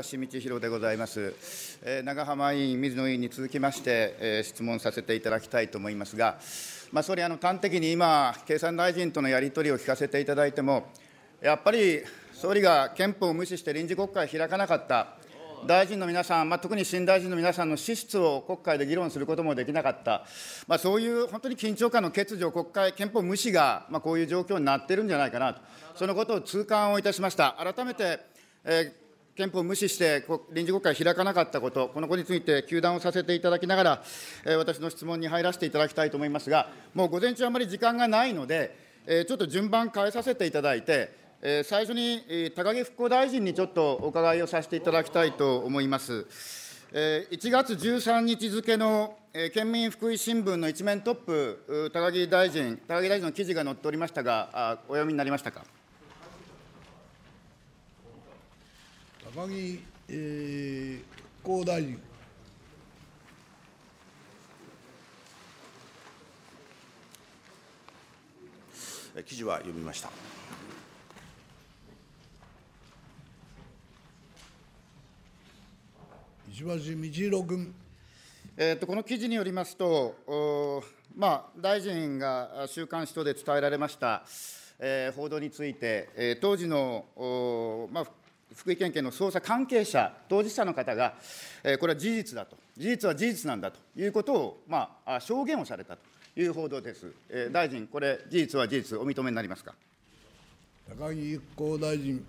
清道博でございます、えー、長浜委員、水野委員に続きまして、えー、質問させていただきたいと思いますが、まあ、総理、あの端的に今、経産大臣とのやり取りを聞かせていただいても、やっぱり総理が憲法を無視して臨時国会開かなかった、大臣の皆さん、まあ、特に新大臣の皆さんの資質を国会で議論することもできなかった、まあ、そういう本当に緊張感の欠如、国会、憲法無視が、まあ、こういう状況になってるんじゃないかなと、そのことを痛感をいたしました。改めて、えー憲法を無視して臨時国会開かなかったこと、このことについて、糾弾をさせていただきながら、私の質問に入らせていただきたいと思いますが、もう午前中、あまり時間がないので、ちょっと順番変えさせていただいて、最初に高木復興大臣にちょっとお伺いをさせていただきたいと思います。1月13日付の県民福井新聞の一面トップ、高木大臣、高木大臣の記事が載っておりましたが、お読みになりましたか。高木、えー、復興大臣。記事は読みました。石橋道弘君。えーと、この記事によりますと、まあ、大臣が週刊誌等で伝えられました、えー、報道について、えー、当時の、まあ、福井県警の捜査関係者、当事者の方が、えー、これは事実だと、事実は事実なんだということを、まあ、証言をされたという報道です。えー、大臣、これ、事実は事実、お認めになりますか。高木復興大臣。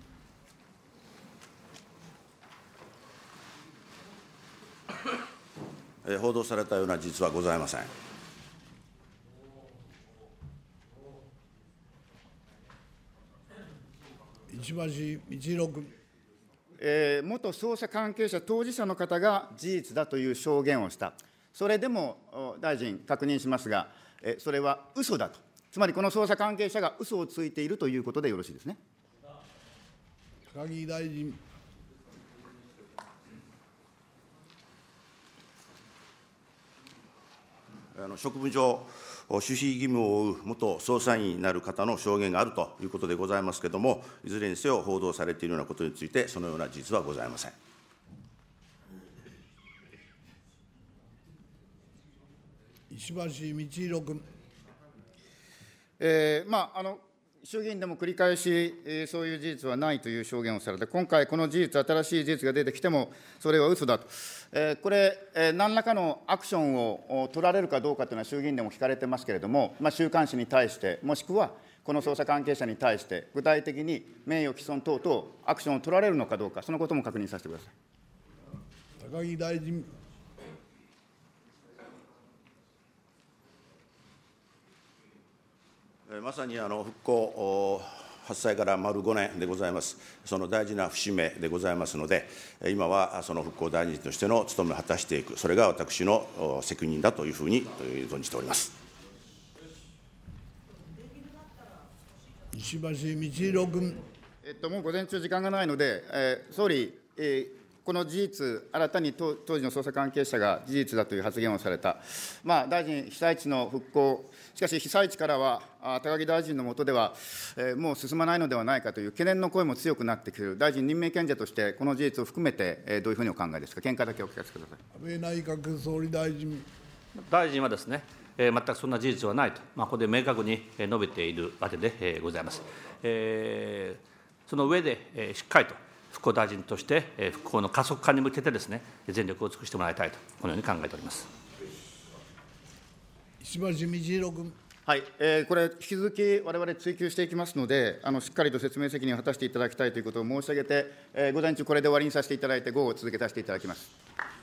え報道されたような事実はございません。一橋道郎君。えー、元捜査関係者、当事者の方が事実だという証言をした、それでも大臣、確認しますが、えそれは嘘だと、つまりこの捜査関係者が嘘をついているということでよろしいですね。高木大臣あの職務上、守秘義務を負う元捜査員になる方の証言があるということでございますけれども、いずれにせよ報道されているようなことについて、そのような事実はございません。石橋道弘君。えーまああの衆議院でも繰り返し、そういう事実はないという証言をされて、今回、この事実、新しい事実が出てきても、それは嘘だと、これ、何らかのアクションを取られるかどうかというのは、衆議院でも聞かれてますけれども、まあ、週刊誌に対して、もしくはこの捜査関係者に対して、具体的に名誉毀損等々、アクションを取られるのかどうか、そのことも確認させてください。高木大臣まさにあの復興発災から丸5年でございます、その大事な節目でございますので、今はその復興大臣としての務めを果たしていく、それが私の責任だというふうに存じております石橋道弘君。えっと、もう午前中、時間がないので、えー、総理、えーこの事実、新たに当時の捜査関係者が事実だという発言をされた、まあ、大臣、被災地の復興、しかし被災地からは、高木大臣の下では、えー、もう進まないのではないかという懸念の声も強くなってくる、大臣任命権者として、この事実を含めて、えー、どういうふうにお考えですか、見解だけお聞かせください安倍内閣総理大臣。大臣はですね、えー、全くそんな事実はないと、まあ、ここで明確に述べているわけでございます。えー、その上で、えー、しっかりと復興大臣として、復興の加速化に向けてですね、全力を尽くしてもらいたいと、このように考えております。石橋通宏君。はい、えー、これ、引き続きわれわれ追及していきますので、あのしっかりと説明責任を果たしていただきたいということを申し上げて、えー、午前中、これで終わりにさせていただいて、午後、続けさせていただきます。